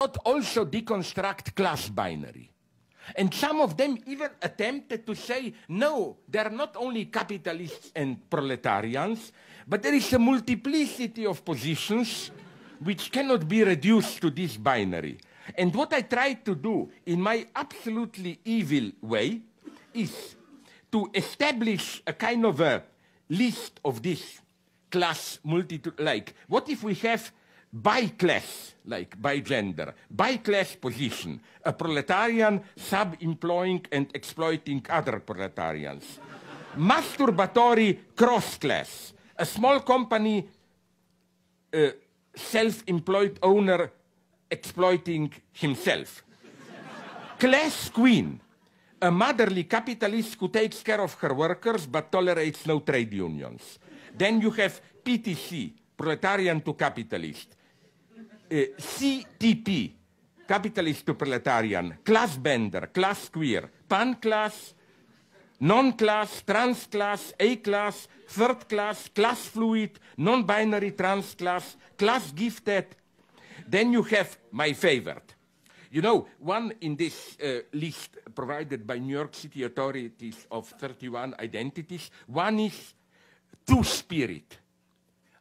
not also deconstruct class binary. And some of them even attempted to say, no, There are not only capitalists and proletarians, but there is a multiplicity of positions which cannot be reduced to this binary. And what I tried to do in my absolutely evil way is to establish a kind of a list of this class multitude. Like, what if we have by class, like by gender, by class position, a proletarian sub-employing and exploiting other proletarians. Masturbatory cross-class, a small company uh, self-employed owner exploiting himself. class queen, a motherly capitalist who takes care of her workers but tolerates no trade unions. Then you have PTC, proletarian to capitalist, eh, CTP, capitalist proletarian, class bender, class queer, pan class, non-class, trans-class, A-class, third-class, class fluid, non-binary trans-class, class gifted. Then you have my favorite. You know, one in this uh, list provided by New York City authorities of 31 identities, one is two-spirit.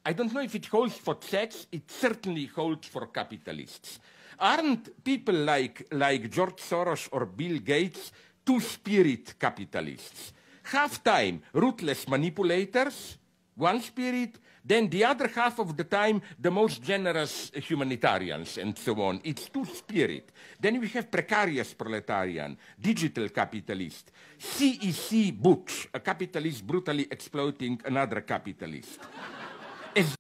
I don't know if it holds for sex, it certainly holds for capitalists. Aren't people like, like George Soros or Bill Gates two spirit capitalists? Half time, ruthless manipulators, one spirit, then the other half of the time, the most generous humanitarians and so on. It's two spirit. Then we have precarious proletarian, digital capitalist, CEC Butch, a capitalist brutally exploiting another capitalist if